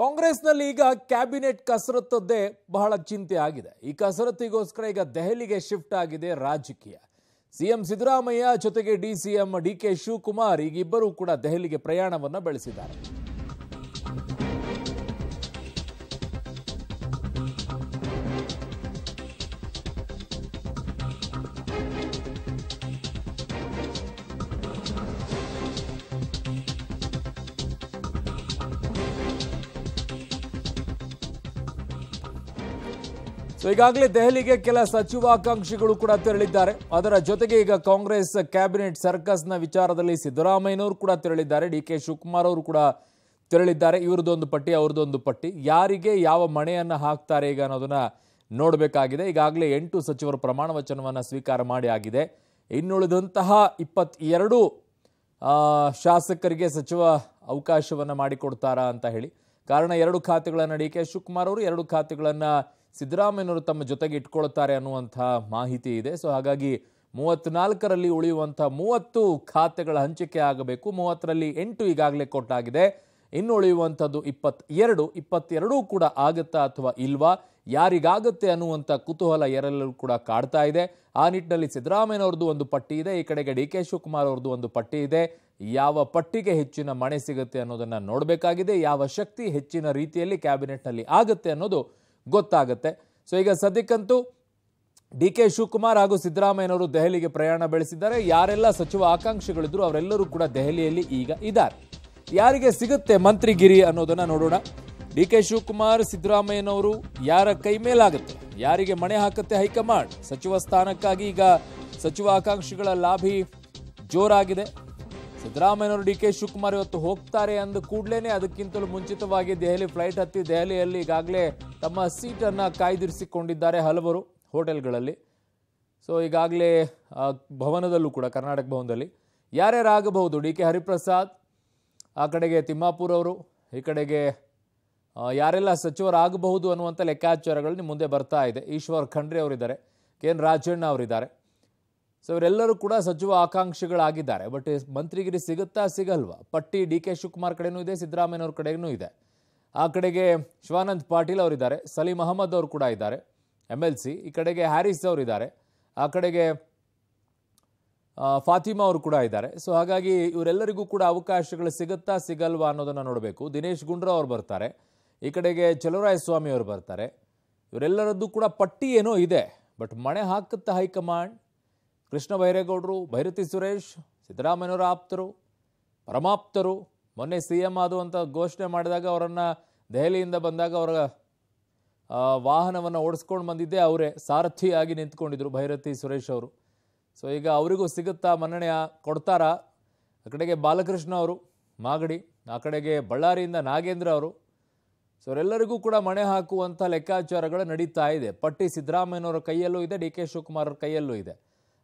ಕಾಂಗ್ರೆಸ್ನಲ್ಲಿ ಈಗ ಕ್ಯಾಬಿನೆಟ್ ಕಸರತ್ತದ್ದೇ ಬಹಳ ಚಿಂತೆ ಆಗಿದೆ ಈ ಕಸರತ್ತಿಗೋಸ್ಕರ ಈಗ ದೆಹಲಿಗೆ ಶಿಫ್ಟ್ ಆಗಿದೆ ರಾಜಕೀಯ ಸಿಎಂ ಸಿದ್ದರಾಮಯ್ಯ ಜೊತೆಗೆ D C D K Shivakumar ಈಗಿಬ್ಬರೂ ಕೂಡ ದೆಹಲಿಗೆ ಪ್ರಯಾಣವನ್ನು ಬೆಳೆಸಿದ್ದಾರೆ ಸೊ ಈಗಾಗಲೇ ದೆಹಲಿಗೆ ಕೆಲ ಸಚಿವಾಕಾಂಕ್ಷಿಗಳು ಕೂಡ ತೆರಳಿದ್ದಾರೆ ಅದರ ಜೊತೆಗೆ ಈಗ ಕಾಂಗ್ರೆಸ್ ಕ್ಯಾಬಿನೆಟ್ ಸರ್ಕಸ್ನ ವಿಚಾರದಲ್ಲಿ ಸಿದ್ದರಾಮಯ್ಯನವರು ಕೂಡ ತೆರಳಿದ್ದಾರೆ ಡಿ ಕೆ ಶಿವಕುಮಾರ್ ಅವರು ಕೂಡ ತೆರಳಿದ್ದಾರೆ ಇವ್ರದ್ದೊಂದು ಪಟ್ಟಿ ಅವ್ರದ್ದೊಂದು ಪಟ್ಟಿ ಯಾರಿಗೆ ಯಾವ ಮಣೆಯನ್ನು ಹಾಕ್ತಾರೆ ಈಗ ಅನ್ನೋದನ್ನ ನೋಡಬೇಕಾಗಿದೆ ಈಗಾಗಲೇ ಎಂಟು ಸಚಿವರು ಪ್ರಮಾಣ ವಚನವನ್ನು ಸ್ವೀಕಾರ ಮಾಡಿ ಆಗಿದೆ ಇನ್ನುಳಿದಂತಹ ಎರಡು ಶಾಸಕರಿಗೆ ಸಚಿವ ಅವಕಾಶವನ್ನು ಮಾಡಿಕೊಡ್ತಾರಾ ಅಂತ ಹೇಳಿ ಕಾರಣ ಎರಡು ಖಾತೆಗಳನ್ನು ಡಿ ಕೆ ಶಿವಕುಮಾರ್ ಅವರು ಎರಡು ಖಾತೆಗಳನ್ನು ಸಿದ್ದರಾಮಯ್ಯನವರು ತಮ್ಮ ಜೊತೆಗೆ ಇಟ್ಕೊಳ್ತಾರೆ ಅನ್ನುವಂಥ ಮಾಹಿತಿ ಇದೆ ಸೊ ಹಾಗಾಗಿ ಮೂವತ್ತ್ನಾಲ್ಕರಲ್ಲಿ ಉಳಿಯುವಂಥ ಮೂವತ್ತು ಖಾತೆಗಳ ಹಂಚಿಕೆ ಆಗಬೇಕು ಮೂವತ್ತರಲ್ಲಿ ಎಂಟು ಈಗಾಗಲೇ ಕೊಟ್ಟಾಗಿದೆ ಇನ್ನು ಉಳಿಯುವಂಥದ್ದು ಎರಡು ಇಪ್ಪತ್ತೆರಡೂ ಕೂಡ ಆಗುತ್ತಾ ಅಥವಾ ಇಲ್ವಾ ಯಾರಿಗಾಗುತ್ತೆ ಅನ್ನುವಂಥ ಕುತೂಹಲ ಎರಲ್ಲೂ ಕೂಡ ಕಾಡ್ತಾ ಇದೆ ಆ ನಿಟ್ಟಿನಲ್ಲಿ ಸಿದ್ದರಾಮಯ್ಯನವ್ರದ್ದು ಒಂದು ಪಟ್ಟಿ ಇದೆ ಈ ಕಡೆಗೆ ಡಿ ಕೆ ಶಿವಕುಮಾರ್ ಅವ್ರದ್ದು ಒಂದು ಪಟ್ಟಿ ಇದೆ ಯಾವ ಪಟ್ಟಿಗೆ ಹೆಚ್ಚಿನ ಮಣೆ ಸಿಗುತ್ತೆ ಅನ್ನೋದನ್ನು ನೋಡಬೇಕಾಗಿದೆ ಯಾವ ಶಕ್ತಿ ಹೆಚ್ಚಿನ ರೀತಿಯಲ್ಲಿ ಕ್ಯಾಬಿನೆಟ್ನಲ್ಲಿ ಆಗುತ್ತೆ ಅನ್ನೋದು ಗೊತ್ತಾಗುತ್ತೆ ಸೊ ಈಗ ಸದ್ಯಕ್ಕಂತೂ ಡಿ ಕೆ ಶಿವಕುಮಾರ್ ಹಾಗೂ ಸಿದ್ದರಾಮಯ್ಯನವರು ದೆಹಲಿಗೆ ಪ್ರಯಾಣ ಬೆಳೆಸಿದ್ದಾರೆ ಯಾರೆಲ್ಲ ಸಚಿವ ಆಕಾಂಕ್ಷಿಗಳಿದ್ರು ಅವರೆಲ್ಲರೂ ಕೂಡ ದೆಹಲಿಯಲ್ಲಿ ಈಗ ಇದ್ದಾರೆ ಯಾರಿಗೆ ಸಿಗುತ್ತೆ ಮಂತ್ರಿಗಿರಿ ಅನ್ನೋದನ್ನು ನೋಡೋಣ ಡಿ ಕೆ ಶಿವಕುಮಾರ್ ಸಿದ್ದರಾಮಯ್ಯನವರು ಯಾರ ಕೈ ಮೇಲಾಗುತ್ತೆ ಯಾರಿಗೆ ಮಣೆ ಹಾಕುತ್ತೆ ಹೈಕಮಾಂಡ್ ಸಚಿವ ಸ್ಥಾನಕ್ಕಾಗಿ ಈಗ ಸಚಿವ ಆಕಾಂಕ್ಷಿಗಳ ಲಾಭಿ ಜೋರಾಗಿದೆ ಸಿದ್ದರಾಮಯ್ಯನವರು ಡಿ ಕೆ ಶಿವಕುಮಾರ್ ಇವತ್ತು ಹೋಗ್ತಾರೆ ಅಂದ ಕೂಡಲೇ ಅದಕ್ಕಿಂತಲೂ ಮುಂಚಿತವಾಗಿ ದೆಹಲಿ ಫ್ಲೈಟ್ ಹತ್ತಿ ದೆಹಲಿಯಲ್ಲಿ ಈಗಾಗಲೇ ತಮ್ಮ ಸೀಟನ್ನು ಕಾಯ್ದಿರಿಸಿಕೊಂಡಿದ್ದಾರೆ ಹಲವರು ಹೋಟೆಲ್ಗಳಲ್ಲಿ ಸೊ ಈಗಾಗಲೇ ಭವನದಲ್ಲೂ ಕೂಡ ಕರ್ನಾಟಕ ಭವನದಲ್ಲಿ ಯಾರ್ಯಾರು ಆಗಬಹುದು ಡಿ ಕೆ ಹರಿಪ್ರಸಾದ್ ಆ ಕಡೆಗೆ ತಿಮ್ಮಾಪುರವರು ಈ ಕಡೆಗೆ ಯಾರೆಲ್ಲ ಸಚಿವರಾಗಬಹುದು ಅನ್ನುವಂಥ ಲೆಕ್ಕಾಚಾರಗಳು ನಿಮ್ಮ ಮುಂದೆ ಬರ್ತಾ ಇದೆ ಈಶ್ವರ್ ಖಂಡ್ರೆ ಅವರಿದ್ದಾರೆ ಕೆ ಎನ್ ರಾಜಣ್ಣ ಅವರಿದ್ದಾರೆ ಸೊ ಇವರೆಲ್ಲರೂ ಕೂಡ ಸಚಿವ ಆಕಾಂಕ್ಷಿಗಳಾಗಿದ್ದಾರೆ ಬಟ್ ಮಂತ್ರಿಗಿರಿ ಸಿಗುತ್ತಾ ಸಿಗಲ್ವಾ ಪಟ್ಟಿ ಡಿ ಕೆ ಶಿವಕುಮಾರ್ ಕಡೆನೂ ಇದೆ ಸಿದ್ದರಾಮಯ್ಯವ್ರ ಕಡೆಯೂ ಇದೆ ಆ ಕಡೆಗೆ ಶಿವಾನಂದ್ ಪಾಟೀಲ್ ಅವರಿದ್ದಾರೆ ಸಲೀಂ ಅಹಮದ್ ಅವರು ಕೂಡ ಇದ್ದಾರೆ ಎಮ್ ಎಲ್ ಸಿ ಈ ಕಡೆಗೆ ಹ್ಯಾರಿಸ್ ಅವರಿದ್ದಾರೆ ಆ ಕಡೆಗೆ ಫಾತಿಮಾ ಅವರು ಕೂಡ ಇದ್ದಾರೆ ಸೊ ಹಾಗಾಗಿ ಇವರೆಲ್ಲರಿಗೂ ಕೂಡ ಅವಕಾಶಗಳು ಸಿಗುತ್ತಾ ಸಿಗಲ್ವಾ ಅನ್ನೋದನ್ನು ನೋಡಬೇಕು ದಿನೇಶ್ ಗುಂಡ್ರಾ ಅವರು ಬರ್ತಾರೆ ಈ ಕಡೆಗೆ ಸ್ವಾಮಿ ಅವರು ಬರ್ತಾರೆ ಇವರೆಲ್ಲರದ್ದು ಕೂಡ ಪಟ್ಟಿ ಏನೋ ಇದೆ ಬಟ್ ಮಣೆ ಹಾಕುತ್ತಾ ಹೈಕಮಾಂಡ್ ಕೃಷ್ಣ ಬೈರೇಗೌಡರು ಭೈರತಿ ಸುರೇಶ್ ಸಿದ್ದರಾಮಯ್ಯವರ ಆಪ್ತರು ಪರಮಾಪ್ತರು ಮೊನ್ನೆ ಸಿ ಎಂ ಆದುವಂಥ ಘೋಷಣೆ ಮಾಡಿದಾಗ ಅವರನ್ನು ದೆಹಲಿಯಿಂದ ಬಂದಾಗ ಅವರ ವಾಹನವನ್ನು ಓಡಿಸ್ಕೊಂಡು ಬಂದಿದ್ದೆ ಅವರೇ ಸಾರಥಿಯಾಗಿ ನಿಂತ್ಕೊಂಡಿದ್ರು ಭೈರತಿ ಸುರೇಶ್ ಅವರು ಸೊ ಈಗ ಅವರಿಗೂ ಸಿಗುತ್ತಾ ಮನ್ನಣೆ ಕೊಡ್ತಾರಾ ಆ ಕಡೆಗೆ ಬಾಲಕೃಷ್ಣ ಅವರು ಮಾಗಡಿ ಆ ಕಡೆಗೆ ಬಳ್ಳಾರಿಯಿಂದ ನಾಗೇಂದ್ರ ಅವರು ಸೊ ಅವರೆಲ್ಲರಿಗೂ ಕೂಡ ಮಣೆ ಹಾಕುವಂಥ ಲೆಕ್ಕಾಚಾರಗಳು ನಡೀತಾ ಇದೆ ಪಟ್ಟಿ ಸಿದ್ದರಾಮಯ್ಯನವರ ಕೈಯಲ್ಲೂ ಇದೆ ಡಿ ಕೆ ಶಿವಕುಮಾರ್ ಅವರ ಕೈಯಲ್ಲೂ ಇದೆ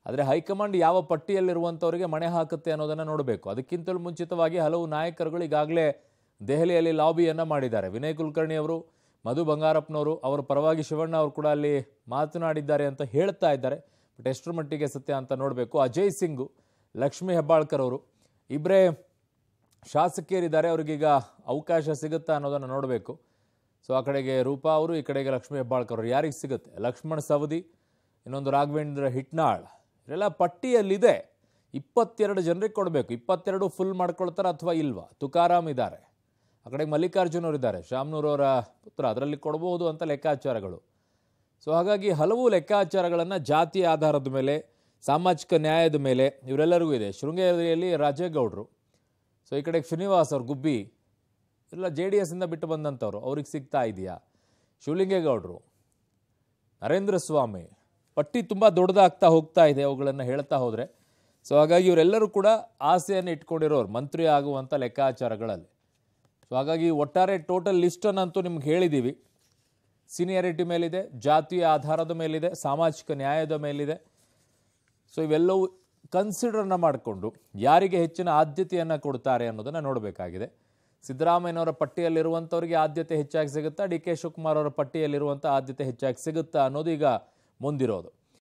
ಆದರೆ ಹೈಕಮಾಂಡ್ ಯಾವ ಪಟ್ಟಿಯಲ್ಲಿರುವಂಥವರಿಗೆ ಮಣೆ ಹಾಕುತ್ತೆ ಅನ್ನೋದನ್ನು ನೋಡಬೇಕು ಅದಕ್ಕಿಂತಲೂ ಮುಂಚಿತವಾಗಿ ಹಲವು ನಾಯಕರುಗಳು ಈಗಾಗಲೇ ದೆಹಲಿಯಲ್ಲಿ ಲಾಬಿಯನ್ನು ಮಾಡಿದ್ದಾರೆ ವಿನಯ್ ಕುಲಕರ್ಣಿ ಅವರು ಮಧು ಬಂಗಾರಪ್ಪನವರು ಅವರ ಪರವಾಗಿ ಶಿವಣ್ಣ ಅವರು ಕೂಡ ಅಲ್ಲಿ ಮಾತನಾಡಿದ್ದಾರೆ ಅಂತ ಹೇಳ್ತಾ ಇದ್ದಾರೆ ಬಟ್ ಎಷ್ಟರ ಮಟ್ಟಿಗೆ ಸತ್ಯ ಅಂತ ನೋಡಬೇಕು ಅಜಯ್ ಸಿಂಗು ಲಕ್ಷ್ಮೀ ಹೆಬ್ಬಾಳ್ಕರ್ ಅವರು ಇಬ್ಬರೇ ಶಾಸಕಿಯರಿದ್ದಾರೆ ಅವ್ರಿಗೀಗ ಅವಕಾಶ ಸಿಗುತ್ತಾ ಅನ್ನೋದನ್ನು ನೋಡಬೇಕು ಸೊ ಆ ಕಡೆಗೆ ರೂಪಾ ಅವರು ಈ ಕಡೆಗೆ ಲಕ್ಷ್ಮೀ ಹೆಬ್ಬಾಳ್ಕರ್ ಅವರು ಯಾರಿಗೆ ಸಿಗುತ್ತೆ ಲಕ್ಷ್ಮಣ್ ಸವದಿ ಇನ್ನೊಂದು ರಾಘವೇಂದ್ರ ಹಿಟ್ನಾಳ್ ಇವರೆಲ್ಲ ಪಟ್ಟಿಯಲ್ಲಿದೆ ಇಪ್ಪತ್ತೆರಡು ಜನರಿಗೆ ಕೊಡಬೇಕು ಇಪ್ಪತ್ತೆರಡು ಫುಲ್ ಮಾಡ್ಕೊಳ್ತಾರೆ ಅಥವಾ ಇಲ್ವಾ ತುಕಾರಾಮ್ ಇದ್ದಾರೆ ಆ ಕಡೆಗೆ ಮಲ್ಲಿಕಾರ್ಜುನ್ ಅವರಿದ್ದಾರೆ ಶಾಮ್ನೂರವರ ಪುತ್ರ ಅದರಲ್ಲಿ ಕೊಡಬಹುದು ಅಂತ ಲೆಕ್ಕಾಚಾರಗಳು ಸೊ ಹಾಗಾಗಿ ಹಲವು ಲೆಕ್ಕಾಚಾರಗಳನ್ನು ಜಾತಿ ಆಧಾರದ ಮೇಲೆ ಸಾಮಾಜಿಕ ನ್ಯಾಯದ ಮೇಲೆ ಇವರೆಲ್ಲರಿಗೂ ಇದೆ ಶೃಂಗೇರಿಯಲ್ಲಿ ರಾಜೇಗೌಡರು ಸೊ ಈ ಕಡೆಗೆ ಶ್ರೀನಿವಾಸ್ ಅವರು ಗುಬ್ಬಿ ಎಲ್ಲ ಜೆ ಡಿ ಎಸ್ಸಿಂದ ಬಿಟ್ಟು ಬಂದಂಥವ್ರು ಅವ್ರಿಗೆ ಸಿಗ್ತಾ ಇದೆಯಾ ಶಿವಲಿಂಗೇಗೌಡರು ನರೇಂದ್ರ ಸ್ವಾಮಿ ಪಟ್ಟಿ ತುಂಬ ದೊಡ್ಡದಾಗ್ತಾ ಹೋಗ್ತಾ ಇದೆ ಅವುಗಳನ್ನು ಹೇಳ್ತಾ ಹೋದರೆ ಸೊ ಹಾಗಾಗಿ ಇವರೆಲ್ಲರೂ ಕೂಡ ಆಸೆಯನ್ನು ಇಟ್ಕೊಂಡಿರೋರು ಮಂತ್ರಿ ಆಗುವಂಥ ಲೆಕ್ಕಾಚಾರಗಳಲ್ಲಿ ಸೊ ಹಾಗಾಗಿ ಒಟ್ಟಾರೆ ಟೋಟಲ್ ಲಿಸ್ಟನ್ನಂತೂ ನಿಮ್ಗೆ ಹೇಳಿದ್ದೀವಿ ಸೀನಿಯರಿಟಿ ಮೇಲಿದೆ ಜಾತಿಯ ಆಧಾರದ ಮೇಲಿದೆ ಸಾಮಾಜಿಕ ನ್ಯಾಯದ ಮೇಲಿದೆ ಸೊ ಇವೆಲ್ಲವೂ ಕನ್ಸಿಡರ್ನ ಮಾಡಿಕೊಂಡು ಯಾರಿಗೆ ಹೆಚ್ಚಿನ ಆದ್ಯತೆಯನ್ನು ಕೊಡ್ತಾರೆ ಅನ್ನೋದನ್ನು ನೋಡಬೇಕಾಗಿದೆ ಸಿದ್ದರಾಮಯ್ಯನವರ ಪಟ್ಟಿಯಲ್ಲಿರುವಂಥವ್ರಿಗೆ ಆದ್ಯತೆ ಹೆಚ್ಚಾಗಿ ಸಿಗುತ್ತಾ ಡಿ ಕೆ ಶಿವಕುಮಾರ್ ಅವರ ಪಟ್ಟಿಯಲ್ಲಿರುವಂಥ ಆದ್ಯತೆ ಹೆಚ್ಚಾಗಿ ಸಿಗುತ್ತಾ ಅನ್ನೋದು ಈಗ ಮುಂದಿರೋದು